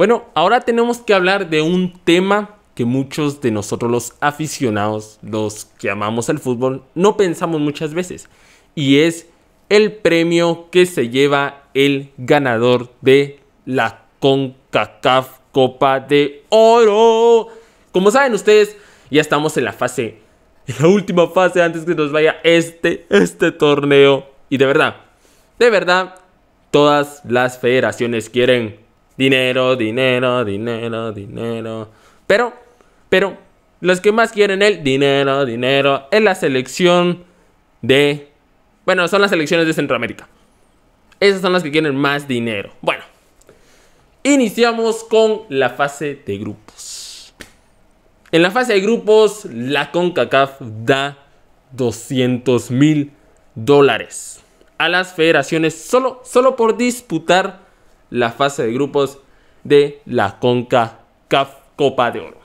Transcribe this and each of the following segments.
Bueno, ahora tenemos que hablar de un tema que muchos de nosotros los aficionados, los que amamos el fútbol, no pensamos muchas veces. Y es el premio que se lleva el ganador de la CONCACAF Copa de Oro. Como saben ustedes, ya estamos en la fase, en la última fase antes que nos vaya este, este torneo. Y de verdad, de verdad, todas las federaciones quieren Dinero, dinero, dinero, dinero. Pero, pero, los que más quieren el dinero, dinero, es la selección de... Bueno, son las selecciones de Centroamérica. Esas son las que quieren más dinero. Bueno, iniciamos con la fase de grupos. En la fase de grupos, la CONCACAF da 200 mil dólares a las federaciones solo, solo por disputar la fase de grupos de la CONCACAF Copa de Oro.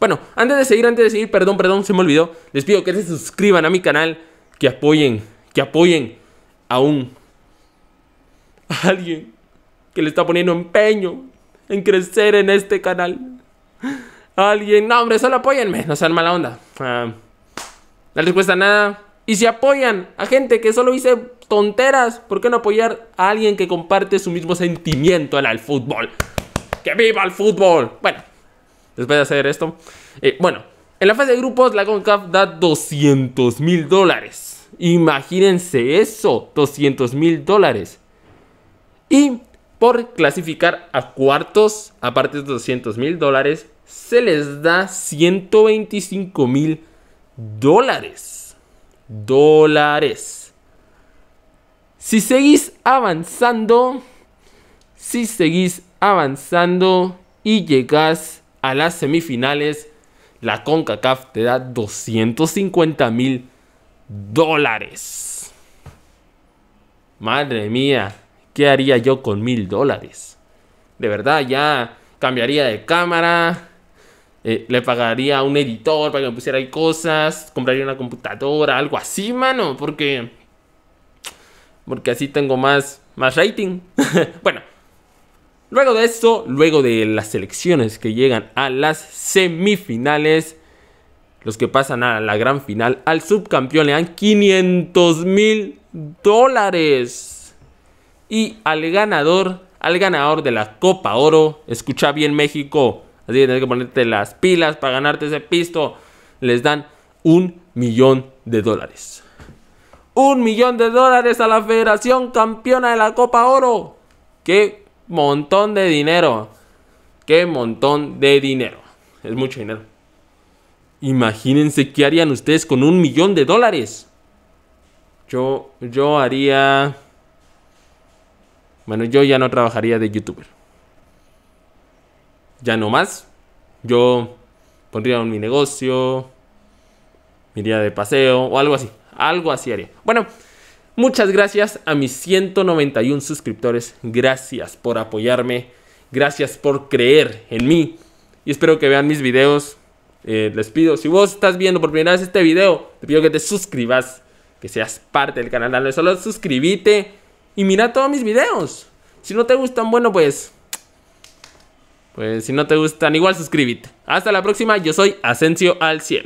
Bueno, antes de seguir, antes de seguir, perdón, perdón, se me olvidó. Les pido que se suscriban a mi canal, que apoyen, que apoyen a un alguien que le está poniendo empeño en crecer en este canal. alguien, no, hombre, solo apóyenme, no sean mala onda. Ah, no les cuesta nada. Y si apoyan a gente que solo hice tonteras, ¿por qué no apoyar a alguien que comparte su mismo sentimiento en al fútbol? ¡Que viva el fútbol! Bueno, después de hacer esto, eh, bueno, en la fase de grupos la CONCACAF da 200 mil dólares. Imagínense eso, 200 mil dólares. Y por clasificar a cuartos, aparte de 200 mil dólares, se les da 125 mil dólares. Dólares. Si seguís avanzando, si seguís avanzando y llegas a las semifinales, la CONCACAF te da 250 mil dólares. Madre mía, ¿qué haría yo con mil dólares? De verdad, ya cambiaría de cámara, eh, le pagaría a un editor para que me pusiera ahí cosas, compraría una computadora, algo así, mano, porque porque así tengo más, más rating. bueno, luego de esto, luego de las selecciones que llegan a las semifinales, los que pasan a la gran final, al subcampeón le dan 500 mil dólares. Y al ganador, al ganador de la Copa Oro, escucha bien México, así que tienes que ponerte las pilas para ganarte ese pisto, les dan un millón de dólares un millón de dólares a la Federación Campeona de la Copa Oro. Qué montón de dinero. Qué montón de dinero. Es mucho dinero. Imagínense qué harían ustedes con un millón de dólares. Yo, yo haría... Bueno, yo ya no trabajaría de youtuber. Ya no más. Yo pondría en mi negocio. Iría de paseo o algo así. Algo así haría. Bueno, muchas gracias a mis 191 suscriptores. Gracias por apoyarme. Gracias por creer en mí. Y espero que vean mis videos. Eh, les pido, si vos estás viendo por primera vez este video, te pido que te suscribas, que seas parte del canal. Dale solo suscríbete y mira todos mis videos. Si no te gustan, bueno, pues pues si no te gustan, igual suscríbete. Hasta la próxima, yo soy Asensio al Cielo.